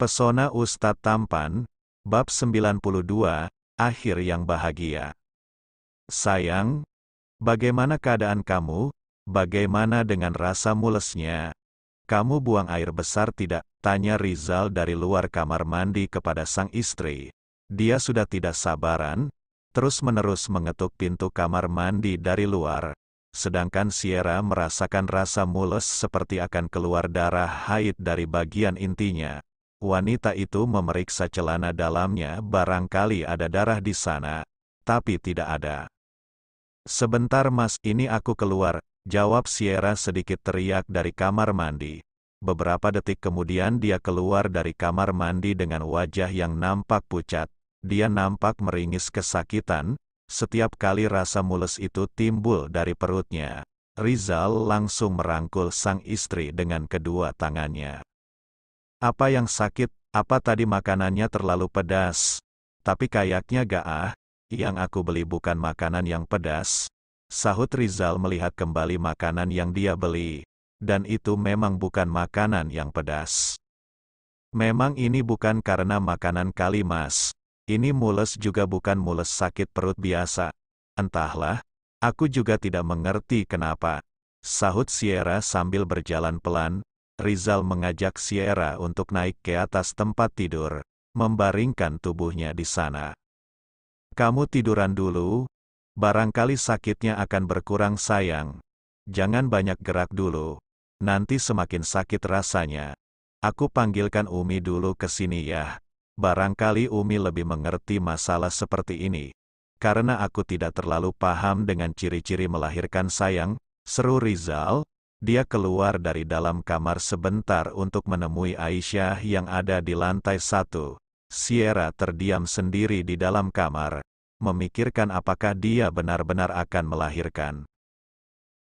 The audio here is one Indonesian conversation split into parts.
Pesona Ustadz Tampan, Bab 92, Akhir yang Bahagia. Sayang, bagaimana keadaan kamu? Bagaimana dengan rasa mulesnya? Kamu buang air besar tidak? Tanya Rizal dari luar kamar mandi kepada sang istri. Dia sudah tidak sabaran, terus-menerus mengetuk pintu kamar mandi dari luar. Sedangkan Sierra merasakan rasa mules seperti akan keluar darah haid dari bagian intinya. Wanita itu memeriksa celana dalamnya barangkali ada darah di sana, tapi tidak ada. Sebentar mas, ini aku keluar, jawab Sierra sedikit teriak dari kamar mandi. Beberapa detik kemudian dia keluar dari kamar mandi dengan wajah yang nampak pucat. Dia nampak meringis kesakitan, setiap kali rasa mules itu timbul dari perutnya. Rizal langsung merangkul sang istri dengan kedua tangannya. Apa yang sakit, apa tadi makanannya terlalu pedas? Tapi kayaknya gak ah, yang aku beli bukan makanan yang pedas. Sahut Rizal melihat kembali makanan yang dia beli. Dan itu memang bukan makanan yang pedas. Memang ini bukan karena makanan kali mas. Ini mules juga bukan mules sakit perut biasa. Entahlah, aku juga tidak mengerti kenapa. Sahut Sierra sambil berjalan pelan, Rizal mengajak Sierra untuk naik ke atas tempat tidur, membaringkan tubuhnya di sana. Kamu tiduran dulu, barangkali sakitnya akan berkurang sayang. Jangan banyak gerak dulu, nanti semakin sakit rasanya. Aku panggilkan Umi dulu ke sini ya. Barangkali Umi lebih mengerti masalah seperti ini. Karena aku tidak terlalu paham dengan ciri-ciri melahirkan sayang, seru Rizal, dia keluar dari dalam kamar sebentar untuk menemui Aisyah yang ada di lantai satu. Sierra terdiam sendiri di dalam kamar, memikirkan apakah dia benar-benar akan melahirkan.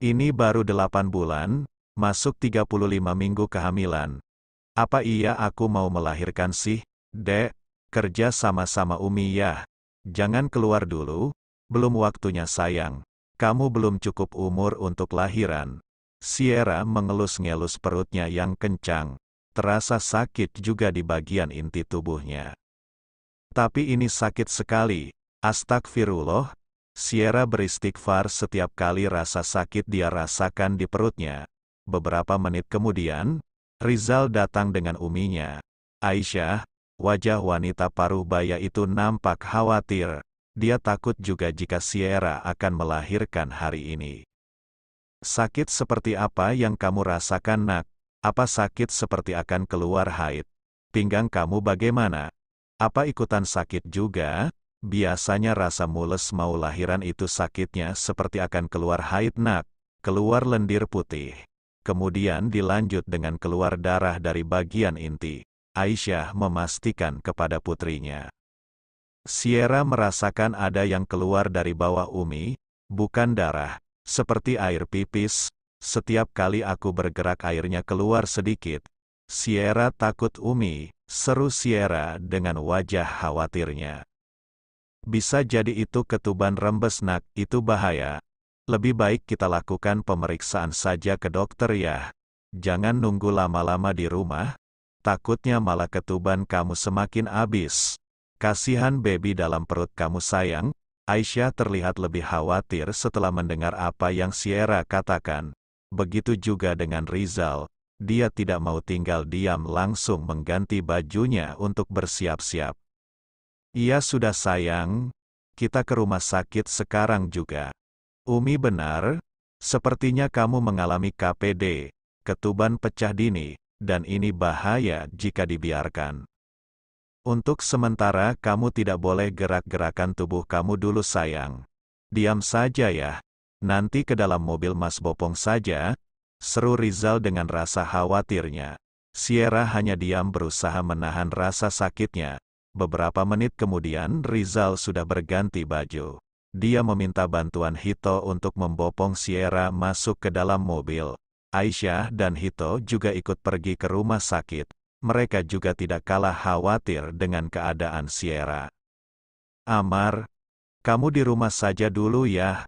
Ini baru delapan bulan, masuk 35 minggu kehamilan. Apa iya aku mau melahirkan sih? Dek, kerja sama-sama Umi ya. Jangan keluar dulu, belum waktunya sayang. Kamu belum cukup umur untuk lahiran. Sierra mengelus-ngelus perutnya yang kencang. Terasa sakit juga di bagian inti tubuhnya. Tapi ini sakit sekali. Astagfirullah, Sierra beristighfar setiap kali rasa sakit dia rasakan di perutnya. Beberapa menit kemudian, Rizal datang dengan uminya. Aisyah, wajah wanita paruh baya itu nampak khawatir. Dia takut juga jika Sierra akan melahirkan hari ini. Sakit seperti apa yang kamu rasakan nak? Apa sakit seperti akan keluar haid? Pinggang kamu bagaimana? Apa ikutan sakit juga? Biasanya rasa mules mau lahiran itu sakitnya seperti akan keluar haid nak, keluar lendir putih. Kemudian dilanjut dengan keluar darah dari bagian inti. Aisyah memastikan kepada putrinya. Sierra merasakan ada yang keluar dari bawah Umi, bukan darah. Seperti air pipis, setiap kali aku bergerak airnya keluar sedikit. Sierra takut Umi, seru Sierra dengan wajah khawatirnya. Bisa jadi itu ketuban rembes nak itu bahaya. Lebih baik kita lakukan pemeriksaan saja ke dokter ya. Jangan nunggu lama-lama di rumah, takutnya malah ketuban kamu semakin habis. Kasihan baby dalam perut kamu sayang, Aisyah terlihat lebih khawatir setelah mendengar apa yang Sierra katakan. Begitu juga dengan Rizal, dia tidak mau tinggal diam langsung mengganti bajunya untuk bersiap-siap. Ia sudah sayang, kita ke rumah sakit sekarang juga. Umi benar, sepertinya kamu mengalami KPD, ketuban pecah dini, dan ini bahaya jika dibiarkan. Untuk sementara kamu tidak boleh gerak-gerakan tubuh kamu dulu sayang. Diam saja ya. Nanti ke dalam mobil Mas Bopong saja, seru Rizal dengan rasa khawatirnya. Sierra hanya diam berusaha menahan rasa sakitnya. Beberapa menit kemudian Rizal sudah berganti baju. Dia meminta bantuan Hito untuk membopong Sierra masuk ke dalam mobil. Aisyah dan Hito juga ikut pergi ke rumah sakit mereka juga tidak kalah khawatir dengan keadaan Sierra. Amar, kamu di rumah saja dulu ya.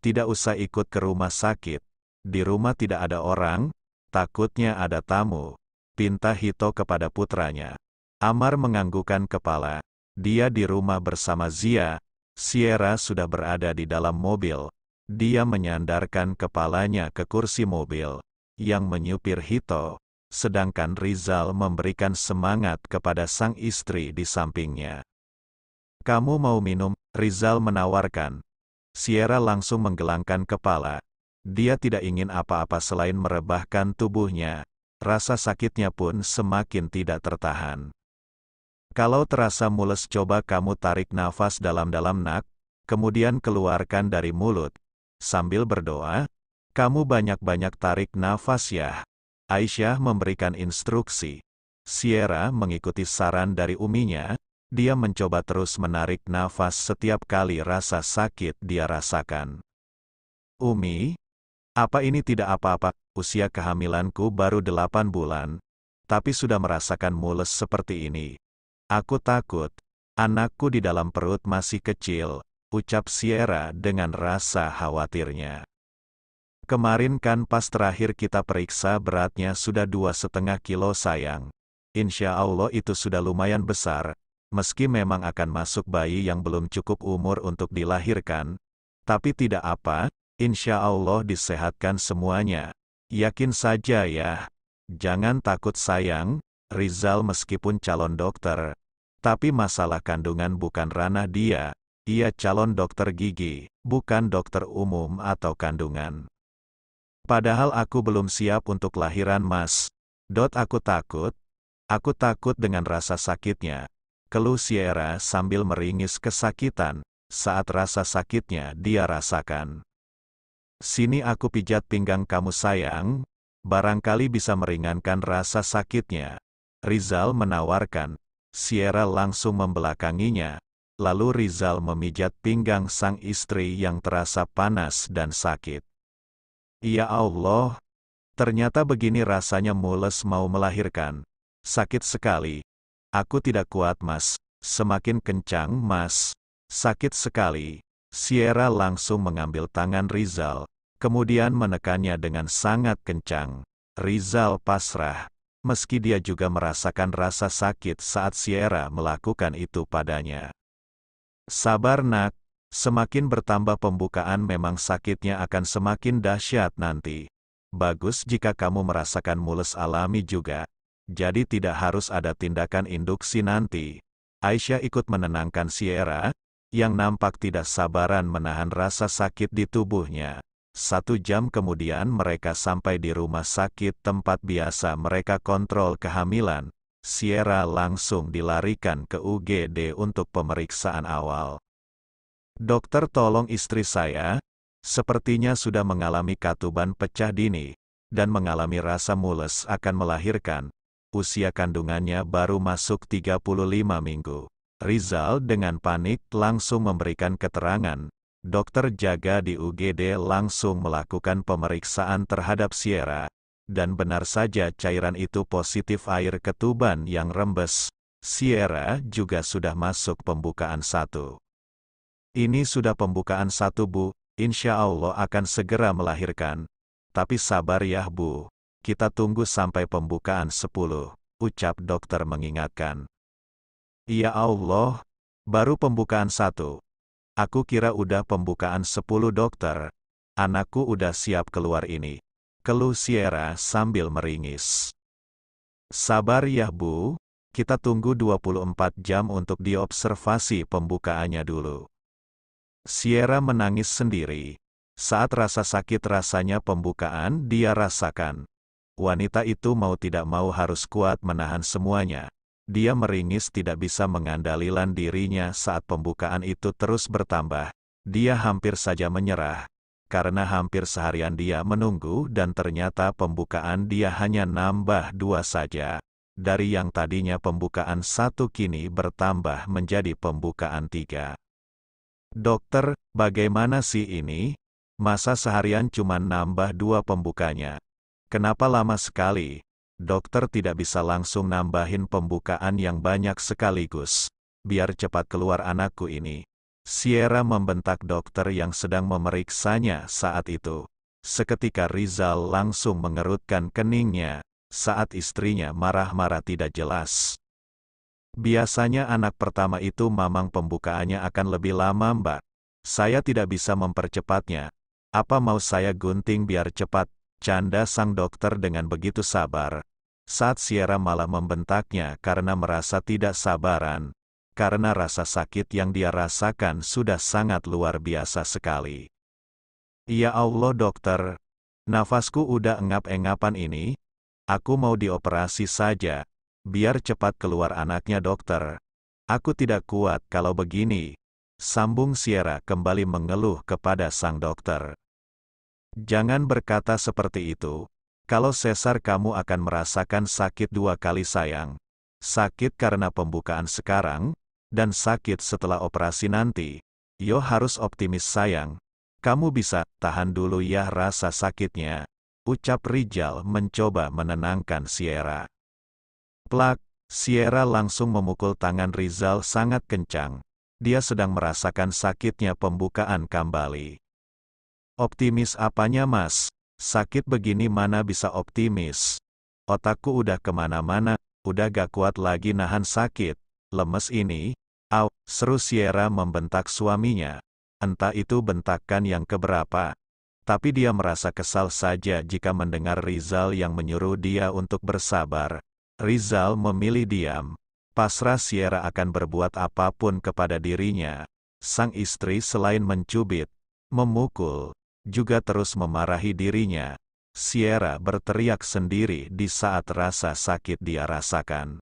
Tidak usah ikut ke rumah sakit. Di rumah tidak ada orang, takutnya ada tamu. Pinta Hito kepada putranya. Amar menganggukkan kepala. Dia di rumah bersama Zia. Sierra sudah berada di dalam mobil. Dia menyandarkan kepalanya ke kursi mobil. Yang menyupir Hito, sedangkan Rizal memberikan semangat kepada sang istri di sampingnya. Kamu mau minum? Rizal menawarkan. Sierra langsung menggelangkan kepala. Dia tidak ingin apa-apa selain merebahkan tubuhnya. Rasa sakitnya pun semakin tidak tertahan. Kalau terasa mules coba kamu tarik nafas dalam-dalam nak, kemudian keluarkan dari mulut. Sambil berdoa, kamu banyak-banyak tarik nafas ya. Aisyah memberikan instruksi. Sierra mengikuti saran dari uminya, dia mencoba terus menarik nafas setiap kali rasa sakit dia rasakan. Umi, apa ini tidak apa-apa? Usia kehamilanku baru delapan bulan, tapi sudah merasakan mules seperti ini. Aku takut, anakku di dalam perut masih kecil, ucap Sierra dengan rasa khawatirnya. Kemarin kan pas terakhir kita periksa beratnya sudah dua setengah kilo sayang. Insya Allah itu sudah lumayan besar, meski memang akan masuk bayi yang belum cukup umur untuk dilahirkan. Tapi tidak apa, insya Allah disehatkan semuanya. Yakin saja ya. Jangan takut sayang, Rizal meskipun calon dokter. Tapi masalah kandungan bukan ranah dia. Ia calon dokter gigi, bukan dokter umum atau kandungan. Padahal aku belum siap untuk lahiran mas. Dot aku takut. Aku takut dengan rasa sakitnya. Keluh Sierra sambil meringis kesakitan saat rasa sakitnya dia rasakan. Sini aku pijat pinggang kamu sayang, barangkali bisa meringankan rasa sakitnya. Rizal menawarkan, Sierra langsung membelakanginya, lalu Rizal memijat pinggang sang istri yang terasa panas dan sakit. Ya Allah, ternyata begini rasanya mules mau melahirkan. Sakit sekali. Aku tidak kuat mas. Semakin kencang mas. Sakit sekali. Sierra langsung mengambil tangan Rizal, kemudian menekannya dengan sangat kencang. Rizal pasrah, meski dia juga merasakan rasa sakit saat Sierra melakukan itu padanya. Sabar nak, Semakin bertambah pembukaan memang sakitnya akan semakin dahsyat nanti. Bagus jika kamu merasakan mules alami juga. Jadi tidak harus ada tindakan induksi nanti. Aisyah ikut menenangkan Sierra, yang nampak tidak sabaran menahan rasa sakit di tubuhnya. Satu jam kemudian mereka sampai di rumah sakit tempat biasa mereka kontrol kehamilan. Sierra langsung dilarikan ke UGD untuk pemeriksaan awal. Dokter tolong istri saya, sepertinya sudah mengalami katuban pecah dini, dan mengalami rasa mules akan melahirkan. Usia kandungannya baru masuk 35 minggu. Rizal dengan panik langsung memberikan keterangan. Dokter jaga di UGD langsung melakukan pemeriksaan terhadap Sierra dan benar saja cairan itu positif air ketuban yang rembes. Sierra juga sudah masuk pembukaan satu. Ini sudah pembukaan satu bu, insya Allah akan segera melahirkan. Tapi sabar ya bu, kita tunggu sampai pembukaan sepuluh. ucap dokter mengingatkan. Ya Allah, baru pembukaan satu. Aku kira udah pembukaan sepuluh dokter. Anakku udah siap keluar ini. Keluh Sierra sambil meringis. Sabar ya bu, kita tunggu 24 jam untuk diobservasi pembukaannya dulu. Sierra menangis sendiri. Saat rasa sakit rasanya pembukaan dia rasakan. Wanita itu mau tidak mau harus kuat menahan semuanya. Dia meringis tidak bisa mengandalkan dirinya saat pembukaan itu terus bertambah. Dia hampir saja menyerah. Karena hampir seharian dia menunggu dan ternyata pembukaan dia hanya nambah dua saja. Dari yang tadinya pembukaan satu kini bertambah menjadi pembukaan tiga. Dokter, bagaimana sih ini? Masa seharian cuma nambah dua pembukanya. Kenapa lama sekali? Dokter tidak bisa langsung nambahin pembukaan yang banyak sekaligus. Biar cepat keluar anakku ini. Sierra membentak dokter yang sedang memeriksanya saat itu. Seketika Rizal langsung mengerutkan keningnya saat istrinya marah-marah tidak jelas. Biasanya anak pertama itu mamang pembukaannya akan lebih lama mbak. Saya tidak bisa mempercepatnya. Apa mau saya gunting biar cepat? Canda sang dokter dengan begitu sabar. Saat Sierra malah membentaknya karena merasa tidak sabaran. Karena rasa sakit yang dia rasakan sudah sangat luar biasa sekali. Ya Allah dokter, nafasku udah engap-engapan ini, aku mau dioperasi saja, Biar cepat keluar anaknya dokter. Aku tidak kuat kalau begini. Sambung Sierra kembali mengeluh kepada sang dokter. Jangan berkata seperti itu. Kalau sesar kamu akan merasakan sakit dua kali sayang. Sakit karena pembukaan sekarang, dan sakit setelah operasi nanti. Yo harus optimis sayang. Kamu bisa, tahan dulu ya rasa sakitnya. Ucap Rijal mencoba menenangkan Sierra. Plak, Sierra langsung memukul tangan Rizal sangat kencang. Dia sedang merasakan sakitnya pembukaan kembali. Optimis apanya mas? Sakit begini mana bisa optimis? Otakku udah kemana-mana, udah gak kuat lagi nahan sakit. Lemes ini, au, seru Sierra membentak suaminya. Entah itu bentakan yang keberapa. Tapi dia merasa kesal saja jika mendengar Rizal yang menyuruh dia untuk bersabar. Rizal memilih diam. Pasrah Sierra akan berbuat apapun kepada dirinya. Sang istri selain mencubit, memukul, juga terus memarahi dirinya. Sierra berteriak sendiri di saat rasa sakit dia rasakan.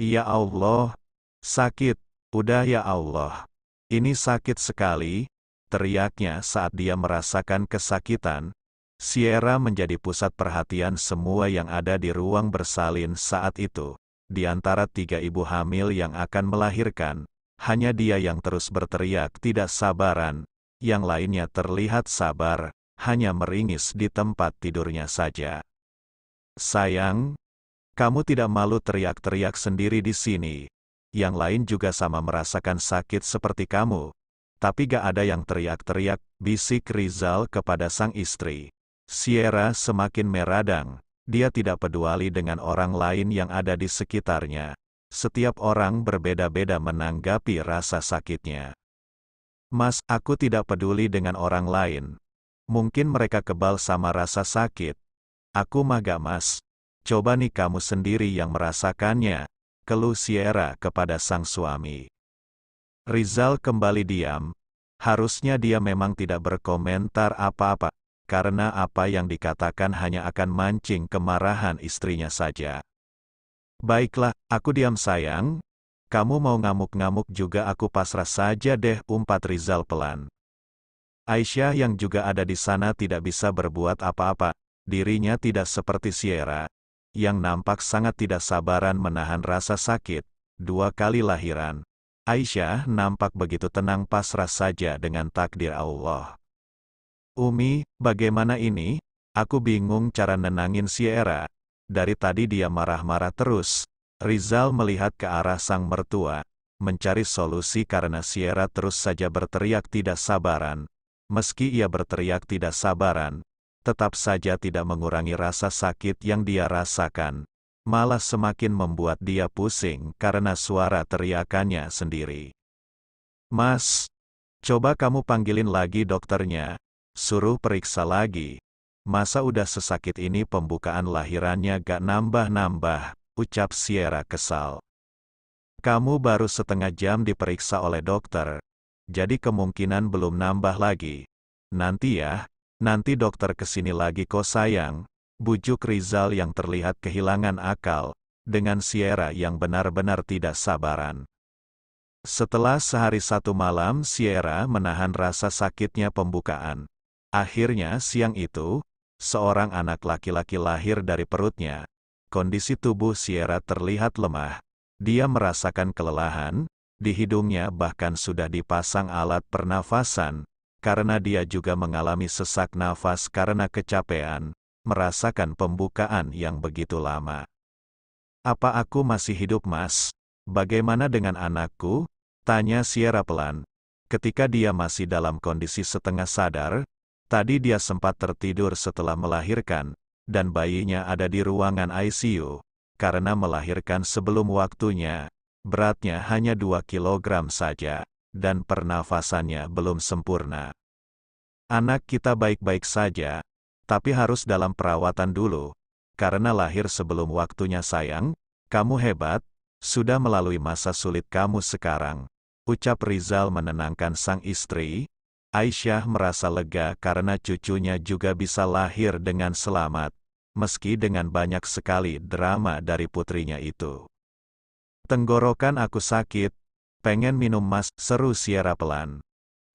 Ya Allah, sakit, udah ya Allah. Ini sakit sekali, teriaknya saat dia merasakan kesakitan, Sierra menjadi pusat perhatian semua yang ada di ruang bersalin saat itu. Di antara tiga ibu hamil yang akan melahirkan, hanya dia yang terus berteriak tidak sabaran, yang lainnya terlihat sabar, hanya meringis di tempat tidurnya saja. Sayang, kamu tidak malu teriak-teriak sendiri di sini. Yang lain juga sama merasakan sakit seperti kamu. Tapi gak ada yang teriak-teriak, bisik Rizal kepada sang istri. Sierra semakin meradang. Dia tidak peduli dengan orang lain yang ada di sekitarnya. Setiap orang berbeda-beda menanggapi rasa sakitnya. Mas, aku tidak peduli dengan orang lain. Mungkin mereka kebal sama rasa sakit. Aku mah gak mas. Coba nih kamu sendiri yang merasakannya. Keluh Sierra kepada sang suami. Rizal kembali diam. Harusnya dia memang tidak berkomentar apa-apa karena apa yang dikatakan hanya akan mancing kemarahan istrinya saja. Baiklah, aku diam sayang. Kamu mau ngamuk-ngamuk juga aku pasrah saja deh, umpat Rizal pelan. Aisyah yang juga ada di sana tidak bisa berbuat apa-apa, dirinya tidak seperti Sierra, yang nampak sangat tidak sabaran menahan rasa sakit, dua kali lahiran. Aisyah nampak begitu tenang pasrah saja dengan takdir Allah. Umi, bagaimana ini? Aku bingung cara nenangin Sierra. Dari tadi dia marah-marah terus. Rizal melihat ke arah sang mertua, mencari solusi karena Sierra terus saja berteriak tidak sabaran. Meski ia berteriak tidak sabaran, tetap saja tidak mengurangi rasa sakit yang dia rasakan. Malah semakin membuat dia pusing karena suara teriakannya sendiri. Mas, coba kamu panggilin lagi dokternya, Suruh periksa lagi. Masa udah sesakit ini pembukaan lahirannya gak nambah-nambah, ucap Sierra kesal. Kamu baru setengah jam diperiksa oleh dokter, jadi kemungkinan belum nambah lagi. Nanti ya, nanti dokter kesini lagi kok sayang, bujuk Rizal yang terlihat kehilangan akal, dengan Sierra yang benar-benar tidak sabaran. Setelah sehari satu malam Sierra menahan rasa sakitnya pembukaan. Akhirnya siang itu, seorang anak laki-laki lahir dari perutnya. Kondisi tubuh Sierra terlihat lemah. Dia merasakan kelelahan, di hidungnya bahkan sudah dipasang alat pernafasan, karena dia juga mengalami sesak nafas karena kecapean, merasakan pembukaan yang begitu lama. Apa aku masih hidup mas? Bagaimana dengan anakku? Tanya Sierra pelan. Ketika dia masih dalam kondisi setengah sadar, Tadi dia sempat tertidur setelah melahirkan, dan bayinya ada di ruangan ICU, karena melahirkan sebelum waktunya. Beratnya hanya 2 kg saja, dan pernafasannya belum sempurna. Anak kita baik-baik saja, tapi harus dalam perawatan dulu, karena lahir sebelum waktunya sayang, kamu hebat, sudah melalui masa sulit kamu sekarang. Ucap Rizal menenangkan sang istri, Aisyah merasa lega karena cucunya juga bisa lahir dengan selamat, meski dengan banyak sekali drama dari putrinya itu. Tenggorokan aku sakit, pengen minum mas, seru Sierra pelan.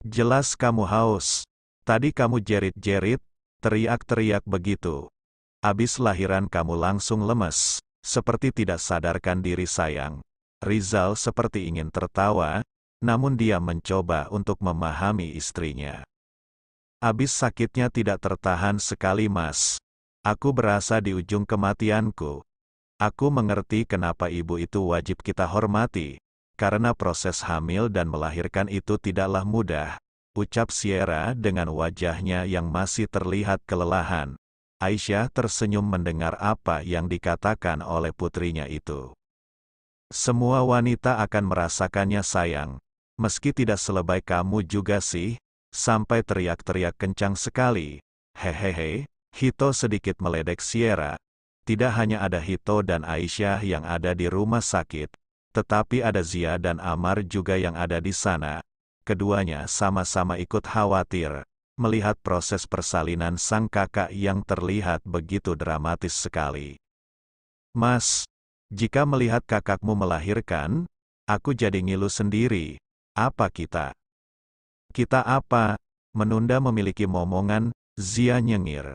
Jelas kamu haus. Tadi kamu jerit-jerit, teriak-teriak begitu. Abis lahiran kamu langsung lemes, seperti tidak sadarkan diri sayang. Rizal seperti ingin tertawa, namun dia mencoba untuk memahami istrinya. Abis sakitnya tidak tertahan sekali mas. Aku berasa di ujung kematianku. Aku mengerti kenapa ibu itu wajib kita hormati, karena proses hamil dan melahirkan itu tidaklah mudah, ucap Sierra dengan wajahnya yang masih terlihat kelelahan. Aisyah tersenyum mendengar apa yang dikatakan oleh putrinya itu. Semua wanita akan merasakannya sayang, meski tidak selebay kamu juga sih, sampai teriak-teriak kencang sekali. Hehehe, Hito sedikit meledek Sierra. Tidak hanya ada Hito dan Aisyah yang ada di rumah sakit, tetapi ada Zia dan Amar juga yang ada di sana. Keduanya sama-sama ikut khawatir melihat proses persalinan sang kakak yang terlihat begitu dramatis sekali. Mas, jika melihat kakakmu melahirkan, aku jadi ngilu sendiri. Apa kita? Kita apa? Menunda memiliki momongan, Zia nyengir.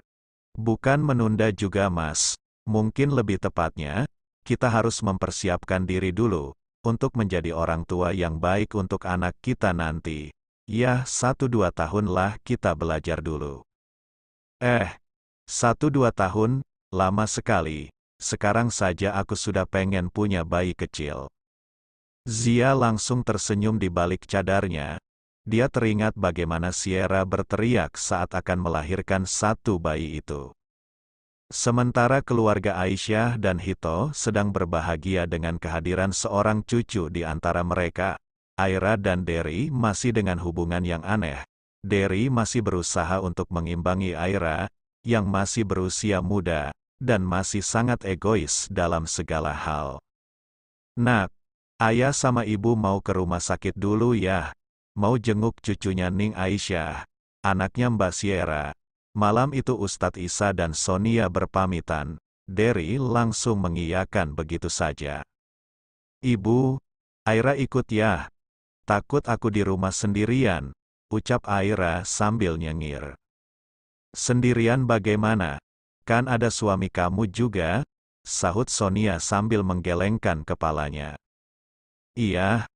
Bukan menunda juga mas. Mungkin lebih tepatnya, kita harus mempersiapkan diri dulu, untuk menjadi orang tua yang baik untuk anak kita nanti. Yah, satu dua tahun lah kita belajar dulu. Eh, satu dua tahun, lama sekali. Sekarang saja aku sudah pengen punya bayi kecil. Zia langsung tersenyum di balik cadarnya. Dia teringat bagaimana Sierra berteriak saat akan melahirkan satu bayi itu. Sementara keluarga Aisyah dan Hito sedang berbahagia dengan kehadiran seorang cucu di antara mereka, Aira dan Derry masih dengan hubungan yang aneh. Derry masih berusaha untuk mengimbangi Aira, yang masih berusia muda, dan masih sangat egois dalam segala hal. Nak, Ayah sama ibu mau ke rumah sakit dulu ya. Mau jenguk cucunya Ning Aisyah, anaknya Mbak Sierra. Malam itu Ustadz Isa dan Sonia berpamitan. Derry langsung mengiyakan begitu saja. Ibu, Aira ikut ya. Takut aku di rumah sendirian, ucap Aira sambil nyengir. Sendirian bagaimana? Kan ada suami kamu juga, sahut Sonia sambil menggelengkan kepalanya. Iya.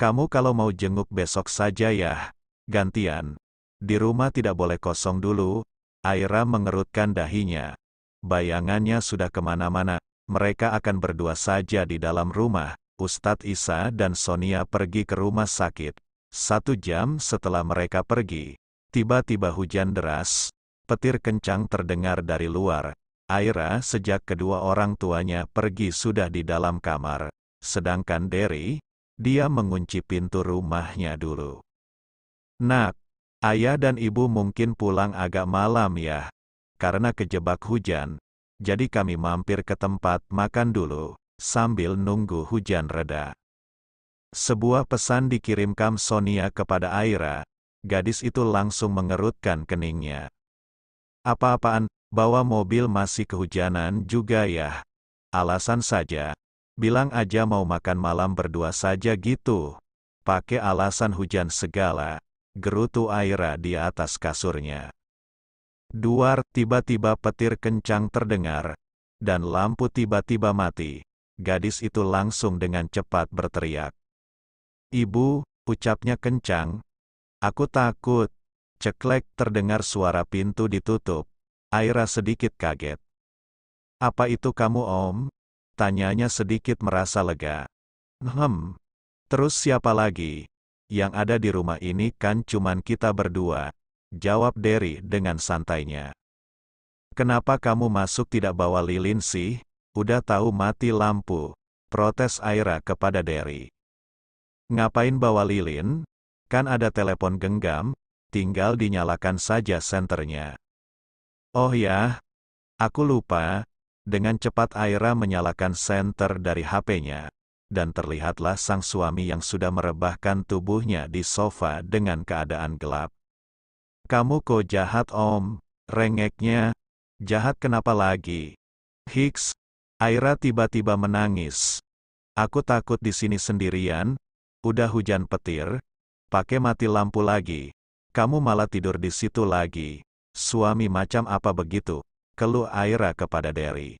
Kamu kalau mau jenguk besok saja ya. Gantian. Di rumah tidak boleh kosong dulu. Aira mengerutkan dahinya. Bayangannya sudah kemana-mana. Mereka akan berdua saja di dalam rumah. Ustadz Isa dan Sonia pergi ke rumah sakit. Satu jam setelah mereka pergi, tiba-tiba hujan deras, petir kencang terdengar dari luar. Aira sejak kedua orang tuanya pergi sudah di dalam kamar. Sedangkan Derry, dia mengunci pintu rumahnya dulu. Nak, ayah dan ibu mungkin pulang agak malam ya, karena kejebak hujan, jadi kami mampir ke tempat makan dulu, sambil nunggu hujan reda. Sebuah pesan dikirimkan Sonia kepada Aira, gadis itu langsung mengerutkan keningnya. Apa-apaan, bawa mobil masih kehujanan juga ya. Alasan saja, Bilang aja mau makan malam berdua saja gitu. Pakai alasan hujan segala, gerutu Aira di atas kasurnya. Duar tiba-tiba petir kencang terdengar, dan lampu tiba-tiba mati. Gadis itu langsung dengan cepat berteriak. Ibu, ucapnya kencang. Aku takut. Ceklek terdengar suara pintu ditutup. Aira sedikit kaget. Apa itu kamu om? Tanyanya sedikit merasa lega. Hmm, terus siapa lagi? Yang ada di rumah ini kan cuman kita berdua. Jawab Derry dengan santainya. Kenapa kamu masuk tidak bawa lilin sih? Udah tahu mati lampu. Protes Aira kepada Derry. Ngapain bawa lilin? Kan ada telepon genggam, tinggal dinyalakan saja senternya. Oh ya, aku lupa, dengan cepat Aira menyalakan senter dari HP-nya, dan terlihatlah sang suami yang sudah merebahkan tubuhnya di sofa dengan keadaan gelap. Kamu kok jahat om, rengeknya, jahat kenapa lagi? Hicks, Aira tiba-tiba menangis. Aku takut di sini sendirian, udah hujan petir, pakai mati lampu lagi. Kamu malah tidur di situ lagi. Suami macam apa begitu? Keluh Aira kepada Derry.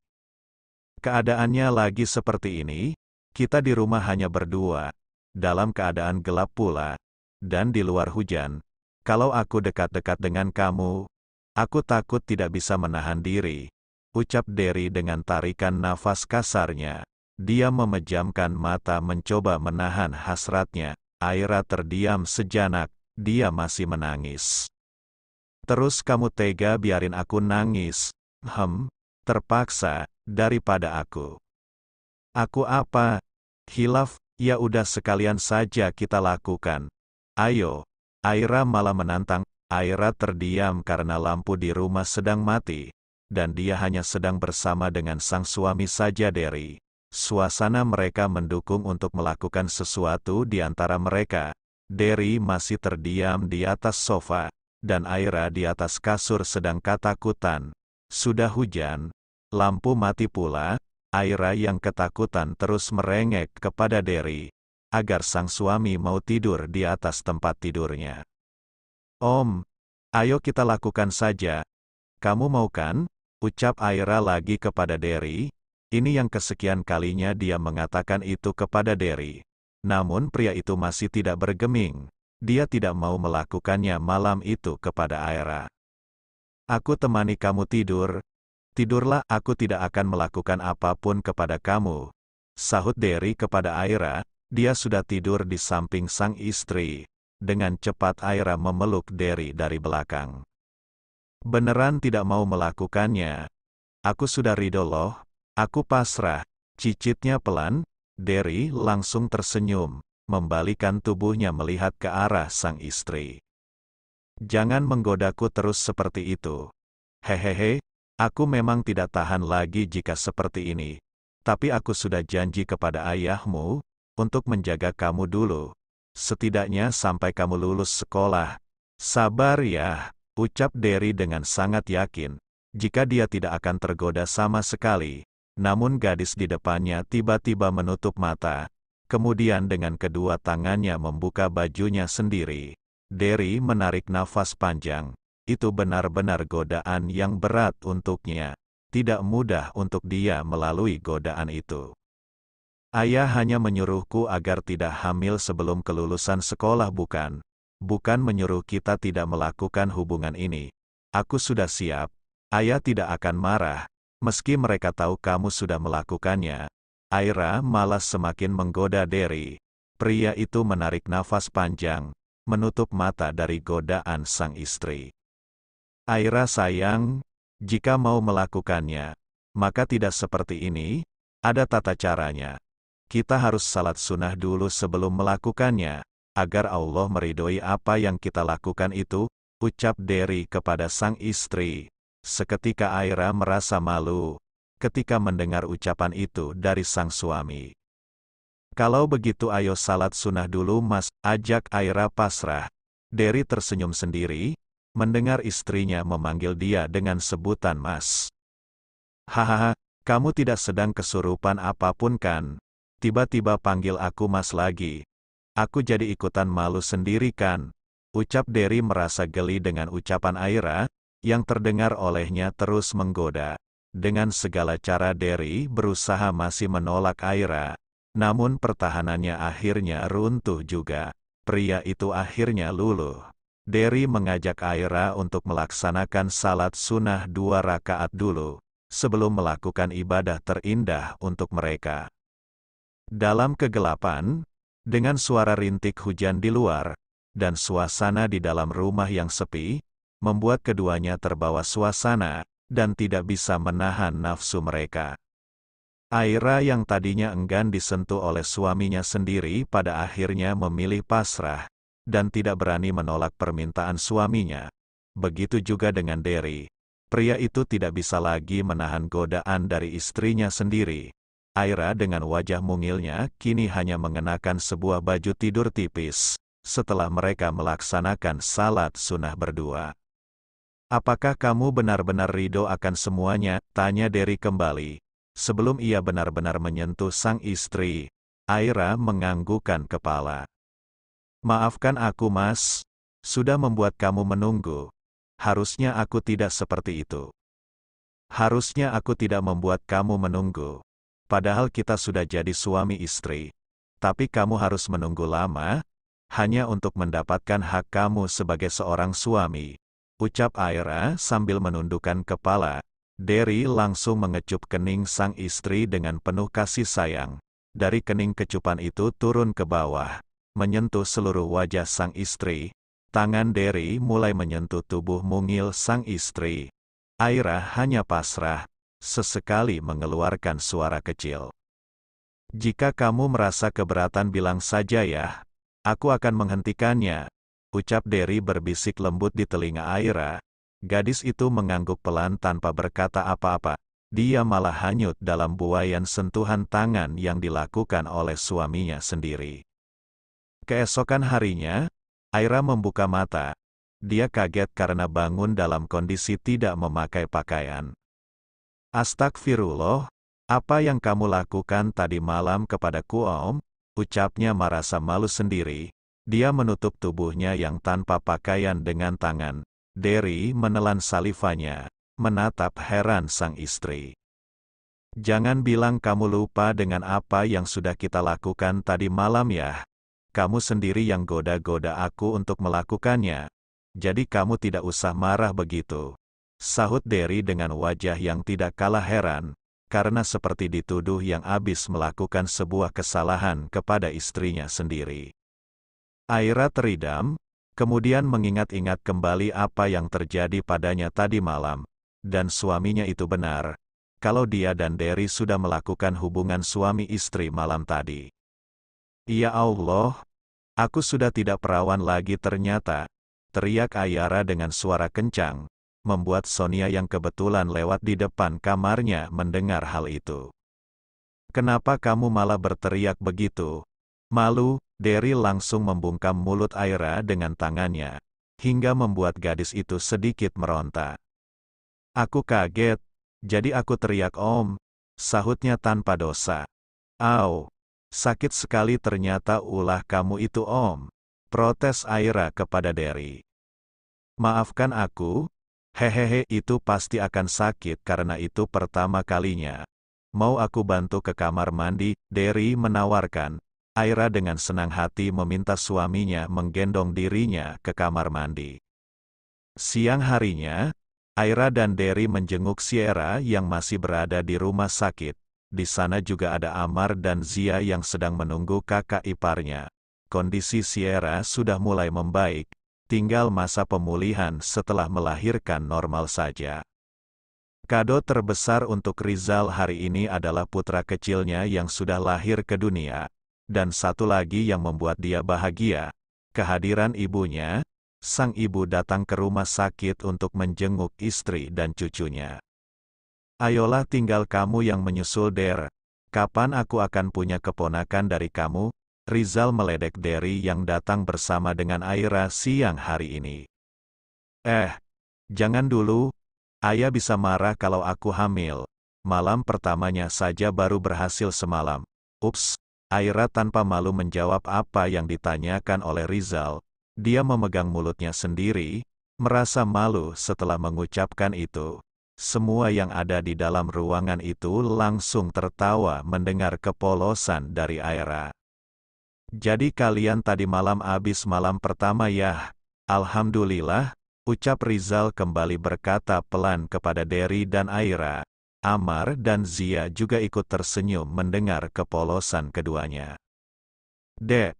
Keadaannya lagi seperti ini, kita di rumah hanya berdua, dalam keadaan gelap pula, dan di luar hujan. Kalau aku dekat-dekat dengan kamu, aku takut tidak bisa menahan diri, ucap Derry dengan tarikan nafas kasarnya. Dia memejamkan mata mencoba menahan hasratnya. Aira terdiam sejanak, dia masih menangis. Terus kamu tega biarin aku nangis. Hem, terpaksa, daripada aku. Aku apa? Hilaf, ya udah sekalian saja kita lakukan. Ayo, Aira malah menantang, Aira terdiam karena lampu di rumah sedang mati, dan dia hanya sedang bersama dengan sang suami saja Derry. Suasana mereka mendukung untuk melakukan sesuatu di antara mereka. Derry masih terdiam di atas sofa, dan Aira di atas kasur sedang ketakutan. Sudah hujan, Lampu mati pula, Aira yang ketakutan terus merengek kepada Derry, agar sang suami mau tidur di atas tempat tidurnya. Om, ayo kita lakukan saja. Kamu mau kan? Ucap Aira lagi kepada Derry. Ini yang kesekian kalinya dia mengatakan itu kepada Derry. Namun pria itu masih tidak bergeming. Dia tidak mau melakukannya malam itu kepada Aira. Aku temani kamu tidur, Tidurlah, aku tidak akan melakukan apapun kepada kamu. Sahut Derry kepada Aira, dia sudah tidur di samping sang istri. Dengan cepat Aira memeluk Derry dari belakang. Beneran tidak mau melakukannya. Aku sudah ridho loh, aku pasrah. Cicitnya pelan, Derry langsung tersenyum, membalikan tubuhnya melihat ke arah sang istri. Jangan menggodaku terus seperti itu. Hehehe, Aku memang tidak tahan lagi jika seperti ini, tapi aku sudah janji kepada ayahmu untuk menjaga kamu dulu. Setidaknya sampai kamu lulus sekolah. Sabar ya, ucap Derry dengan sangat yakin. Jika dia tidak akan tergoda sama sekali, namun gadis di depannya tiba-tiba menutup mata. Kemudian dengan kedua tangannya membuka bajunya sendiri. Derry menarik nafas panjang itu benar-benar godaan yang berat untuknya. Tidak mudah untuk dia melalui godaan itu. Ayah hanya menyuruhku agar tidak hamil sebelum kelulusan sekolah bukan? Bukan menyuruh kita tidak melakukan hubungan ini. Aku sudah siap, ayah tidak akan marah, meski mereka tahu kamu sudah melakukannya. Aira malas semakin menggoda Derry. Pria itu menarik nafas panjang, menutup mata dari godaan sang istri. Aira sayang, jika mau melakukannya, maka tidak seperti ini, ada tata caranya. Kita harus salat sunnah dulu sebelum melakukannya, agar Allah meridoi apa yang kita lakukan itu, ucap Derry kepada sang istri. Seketika Aira merasa malu, ketika mendengar ucapan itu dari sang suami. Kalau begitu ayo salat sunnah dulu mas, ajak Aira pasrah. Derry tersenyum sendiri, mendengar istrinya memanggil dia dengan sebutan Mas. Hahaha, kamu tidak sedang kesurupan apapun kan? Tiba-tiba panggil aku Mas lagi. Aku jadi ikutan malu sendiri kan? Ucap Derry merasa geli dengan ucapan Aira, yang terdengar olehnya terus menggoda. Dengan segala cara Derry berusaha masih menolak Aira. Namun pertahanannya akhirnya runtuh juga. Pria itu akhirnya luluh. Derry mengajak Aira untuk melaksanakan salat sunnah dua rakaat dulu, sebelum melakukan ibadah terindah untuk mereka. Dalam kegelapan, dengan suara rintik hujan di luar, dan suasana di dalam rumah yang sepi, membuat keduanya terbawa suasana, dan tidak bisa menahan nafsu mereka. Aira yang tadinya enggan disentuh oleh suaminya sendiri pada akhirnya memilih pasrah, dan tidak berani menolak permintaan suaminya. Begitu juga dengan Derry. Pria itu tidak bisa lagi menahan godaan dari istrinya sendiri. Aira dengan wajah mungilnya kini hanya mengenakan sebuah baju tidur tipis setelah mereka melaksanakan salat sunnah berdua. Apakah kamu benar-benar ridho akan semuanya? Tanya Derry kembali. Sebelum ia benar-benar menyentuh sang istri, Aira menganggukkan kepala. Maafkan aku mas, sudah membuat kamu menunggu. Harusnya aku tidak seperti itu. Harusnya aku tidak membuat kamu menunggu. Padahal kita sudah jadi suami istri. Tapi kamu harus menunggu lama, hanya untuk mendapatkan hak kamu sebagai seorang suami. Ucap Aira sambil menundukkan kepala. Derry langsung mengecup kening sang istri dengan penuh kasih sayang. Dari kening kecupan itu turun ke bawah menyentuh seluruh wajah sang istri. Tangan Derry mulai menyentuh tubuh mungil sang istri. Aira hanya pasrah, sesekali mengeluarkan suara kecil. Jika kamu merasa keberatan bilang saja ya, aku akan menghentikannya, ucap Derry berbisik lembut di telinga Aira. Gadis itu mengangguk pelan tanpa berkata apa-apa. Dia malah hanyut dalam buayan sentuhan tangan yang dilakukan oleh suaminya sendiri. Keesokan harinya, Aira membuka mata. Dia kaget karena bangun dalam kondisi tidak memakai pakaian. Astagfirullah, apa yang kamu lakukan tadi malam kepada Kuom? Ucapnya merasa malu sendiri. Dia menutup tubuhnya yang tanpa pakaian dengan tangan. Derry menelan salivanya, menatap heran sang istri. Jangan bilang kamu lupa dengan apa yang sudah kita lakukan tadi malam ya, kamu sendiri yang goda-goda aku untuk melakukannya. Jadi kamu tidak usah marah begitu. Sahut Derry dengan wajah yang tidak kalah heran, karena seperti dituduh yang abis melakukan sebuah kesalahan kepada istrinya sendiri. Aira teridam, kemudian mengingat-ingat kembali apa yang terjadi padanya tadi malam, dan suaminya itu benar, kalau dia dan Derry sudah melakukan hubungan suami istri malam tadi. Ya Allah, aku sudah tidak perawan lagi ternyata, teriak Ayara dengan suara kencang, membuat Sonia yang kebetulan lewat di depan kamarnya mendengar hal itu. Kenapa kamu malah berteriak begitu? Malu, Derry langsung membungkam mulut Ayara dengan tangannya, hingga membuat gadis itu sedikit meronta. Aku kaget, jadi aku teriak om, sahutnya tanpa dosa. Au, Sakit sekali ternyata ulah kamu itu om. Protes Aira kepada Derry. Maafkan aku, hehehe itu pasti akan sakit karena itu pertama kalinya. Mau aku bantu ke kamar mandi, Derry menawarkan. Aira dengan senang hati meminta suaminya menggendong dirinya ke kamar mandi. Siang harinya, Aira dan Derry menjenguk Sierra yang masih berada di rumah sakit. Di sana juga ada Amar dan Zia yang sedang menunggu kakak iparnya. Kondisi Sierra sudah mulai membaik, tinggal masa pemulihan setelah melahirkan normal saja. Kado terbesar untuk Rizal hari ini adalah putra kecilnya yang sudah lahir ke dunia, dan satu lagi yang membuat dia bahagia, kehadiran ibunya, sang ibu datang ke rumah sakit untuk menjenguk istri dan cucunya. Ayolah tinggal kamu yang menyusul Der. Kapan aku akan punya keponakan dari kamu? Rizal meledek Derry yang datang bersama dengan Aira siang hari ini. Eh, jangan dulu. Ayah bisa marah kalau aku hamil. Malam pertamanya saja baru berhasil semalam. Ups, Aira tanpa malu menjawab apa yang ditanyakan oleh Rizal. Dia memegang mulutnya sendiri, merasa malu setelah mengucapkan itu semua yang ada di dalam ruangan itu langsung tertawa mendengar kepolosan dari Aera. Jadi kalian tadi malam abis malam pertama ya, Alhamdulillah, ucap Rizal kembali berkata pelan kepada Derry dan Aira. Amar dan Zia juga ikut tersenyum mendengar kepolosan keduanya. Dek,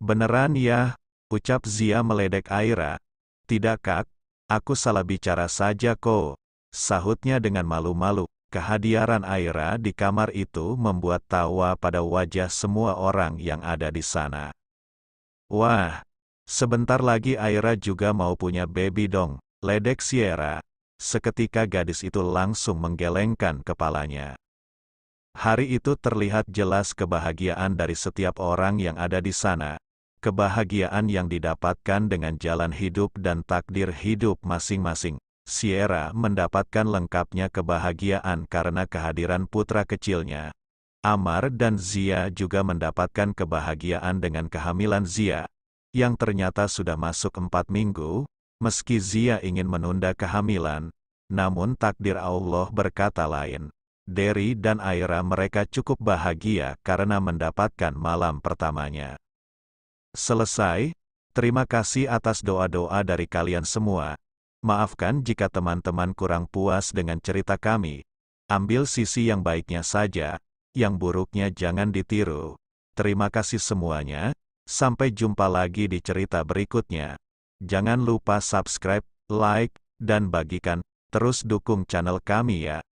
beneran ya, ucap Zia meledek Aira. Tidak kak, aku salah bicara saja kok sahutnya dengan malu-malu. Kehadiran Aira di kamar itu membuat tawa pada wajah semua orang yang ada di sana. Wah, sebentar lagi Aira juga mau punya baby dong, ledek Sierra. Seketika gadis itu langsung menggelengkan kepalanya. Hari itu terlihat jelas kebahagiaan dari setiap orang yang ada di sana. Kebahagiaan yang didapatkan dengan jalan hidup dan takdir hidup masing-masing. Sierra mendapatkan lengkapnya kebahagiaan karena kehadiran putra kecilnya. Amar dan Zia juga mendapatkan kebahagiaan dengan kehamilan Zia, yang ternyata sudah masuk empat minggu, meski Zia ingin menunda kehamilan, namun takdir Allah berkata lain. Derry dan Aira mereka cukup bahagia karena mendapatkan malam pertamanya. Selesai, terima kasih atas doa-doa dari kalian semua. Maafkan jika teman-teman kurang puas dengan cerita kami. Ambil sisi yang baiknya saja, yang buruknya jangan ditiru. Terima kasih semuanya, sampai jumpa lagi di cerita berikutnya. Jangan lupa subscribe, like, dan bagikan, terus dukung channel kami ya.